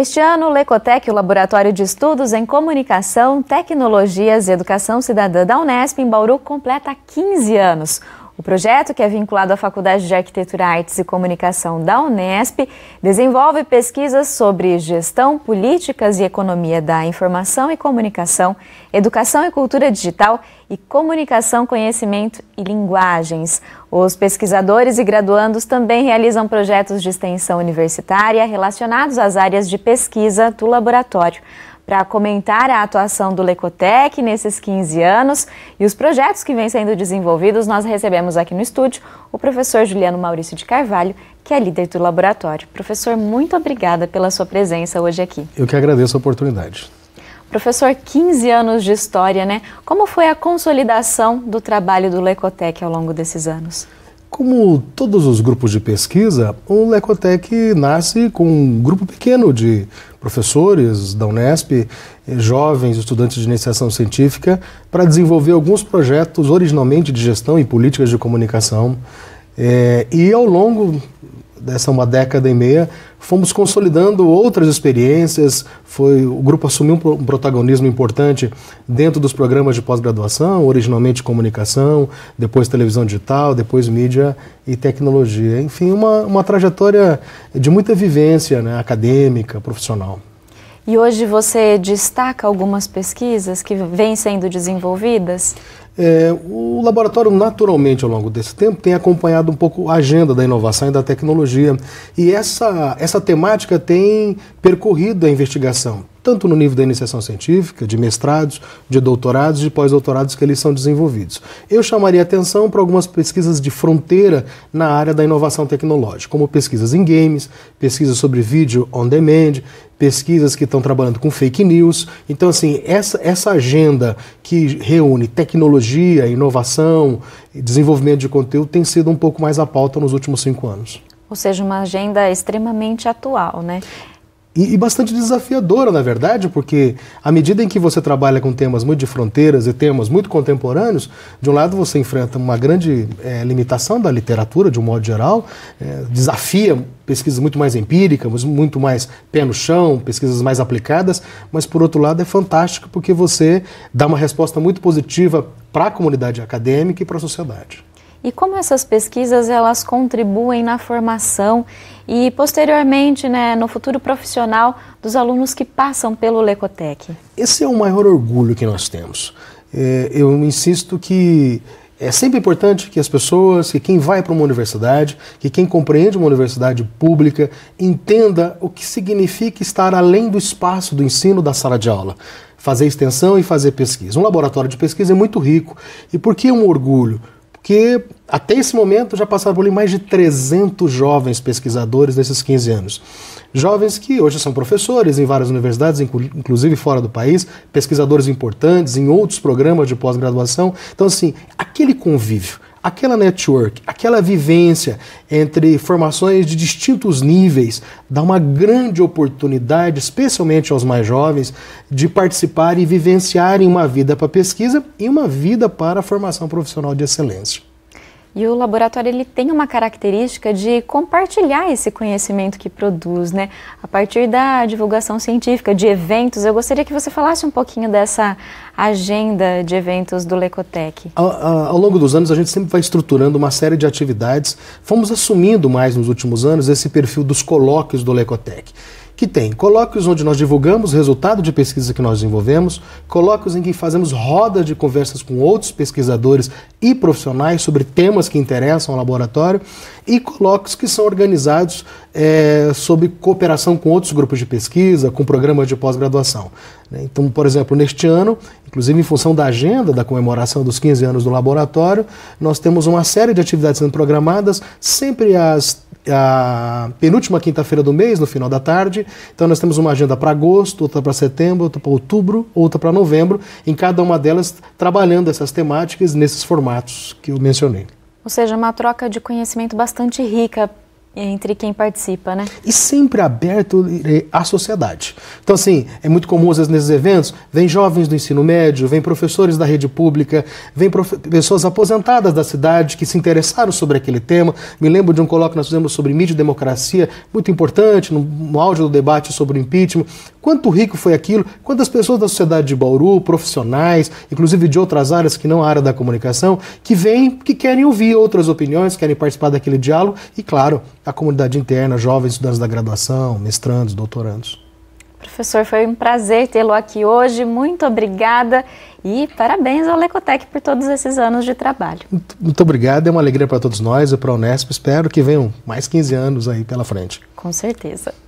Este ano, o Lecotec, o Laboratório de Estudos em Comunicação, Tecnologias e Educação Cidadã da Unesp, em Bauru, completa 15 anos. O projeto, que é vinculado à Faculdade de Arquitetura, Artes e Comunicação da Unesp, desenvolve pesquisas sobre gestão, políticas e economia da informação e comunicação, educação e cultura digital e comunicação, conhecimento e linguagens. Os pesquisadores e graduandos também realizam projetos de extensão universitária relacionados às áreas de pesquisa do laboratório para comentar a atuação do Lecotec nesses 15 anos e os projetos que vêm sendo desenvolvidos, nós recebemos aqui no estúdio o professor Juliano Maurício de Carvalho, que é líder do laboratório. Professor, muito obrigada pela sua presença hoje aqui. Eu que agradeço a oportunidade. Professor, 15 anos de história, né? Como foi a consolidação do trabalho do Lecotec ao longo desses anos? Como todos os grupos de pesquisa, o Lecotec nasce com um grupo pequeno de professores da Unesp, jovens estudantes de iniciação científica, para desenvolver alguns projetos originalmente de gestão e políticas de comunicação. É, e ao longo dessa uma década e meia, fomos consolidando outras experiências, foi o grupo assumiu um, protagonismo importante dentro dos programas de pós-graduação, originalmente comunicação, depois televisão digital, depois mídia e tecnologia. Enfim, uma, uma trajetória de muita vivência né, acadêmica, profissional. E hoje você destaca algumas pesquisas que vêm sendo desenvolvidas? É, o laboratório, naturalmente, ao longo desse tempo, tem acompanhado um pouco a agenda da inovação e da tecnologia. E essa, essa temática tem percorrido a investigação tanto no nível da iniciação científica, de mestrados, de doutorados, de pós-doutorados que eles são desenvolvidos. Eu chamaria atenção para algumas pesquisas de fronteira na área da inovação tecnológica, como pesquisas em games, pesquisas sobre vídeo on demand, pesquisas que estão trabalhando com fake news. Então, assim, essa, essa agenda que reúne tecnologia, inovação e desenvolvimento de conteúdo tem sido um pouco mais a pauta nos últimos cinco anos. Ou seja, uma agenda extremamente atual, né? e, e, bastante desafiadora, na verdade, porque à medida em que você trabalha com temas muito de fronteiras e temas muito contemporâneos, de um lado você enfrenta uma grande é, limitação da literatura, de um modo geral, é, desafia pesquisas muito mais empíricas, muito mais pé no chão, pesquisas mais aplicadas, mas por outro lado é fantástico porque você dá uma resposta muito positiva para a comunidade acadêmica e para a sociedade e como essas pesquisas elas contribuem na formação e posteriormente né, no futuro profissional dos alunos que passam pelo Lecotec? Esse é o maior orgulho que nós temos. É, eu insisto que é sempre importante que as pessoas, que quem vai para uma universidade, que quem compreende uma universidade pública, entenda o que significa estar além do espaço do ensino da sala de aula. Fazer extensão e fazer pesquisa. Um laboratório de pesquisa é muito rico. E por que um orgulho? que até esse momento já passaram por ali mais de 300 jovens pesquisadores nesses 15 anos. Jovens que hoje são professores em várias universidades, inclusive fora do país, pesquisadores importantes em outros programas de pós-graduação. Então, assim, aquele convívio aquela network, aquela vivência entre formações de distintos níveis dá uma grande oportunidade, especialmente aos mais jovens, de participar e vivenciarem uma vida para pesquisa e uma vida para a formação profissional de excelência. E o laboratório ele tem uma característica de compartilhar esse conhecimento que produz, né? A partir da divulgação científica, de eventos. Eu gostaria que você falasse um pouquinho dessa agenda de eventos do Lecotec. Ao, ao longo dos anos, a gente sempre vai estruturando uma série de atividades. Fomos assumindo mais nos últimos anos esse perfil dos colóquios do Lecotec que tem colóquios onde nós divulgamos o resultado de pesquisa que nós desenvolvemos, colóquios em que fazemos roda de conversas com outros pesquisadores e profissionais sobre temas que interessam ao laboratório, e colóquios que são organizados é, sob cooperação com outros grupos de pesquisa, com programas de pós-graduação. Né? Então, por exemplo, neste ano, inclusive em função da agenda da comemoração dos 15 anos do laboratório, nós temos uma série de atividades sendo programadas, sempre às a penúltima quinta-feira do mês, no final da tarde. Então nós temos uma agenda para agosto, outra para setembro, outra para outubro, outra para novembro, em cada uma delas trabalhando essas temáticas nesses formatos que eu mencionei. Ou seja, uma troca de conhecimento bastante rica entre quem participa, né? E sempre aberto à sociedade. Então, assim, é muito comum, às vezes, nesses eventos, vem jovens do ensino médio, vem professores da rede pública, vem pessoas aposentadas da cidade que se interessaram sobre aquele tema. Me lembro de um coloque que nós fizemos sobre mídia e democracia, muito importante, no, no áudio do debate sobre o impeachment. Quanto rico foi aquilo, quantas pessoas da sociedade de Bauru, profissionais, inclusive de outras áreas que não a área da comunicação, que vêm, que querem ouvir outras opiniões, querem participar daquele diálogo e, claro, a comunidade interna, jovens estudantes da graduação, mestrandos, doutorandos. Professor, foi um prazer tê-lo aqui hoje. Muito obrigada e parabéns ao Lecotec por todos esses anos de trabalho. Muito, muito obrigado, é uma alegria para todos nós e para a Unesp. Espero que venham mais 15 anos aí pela frente. Com certeza.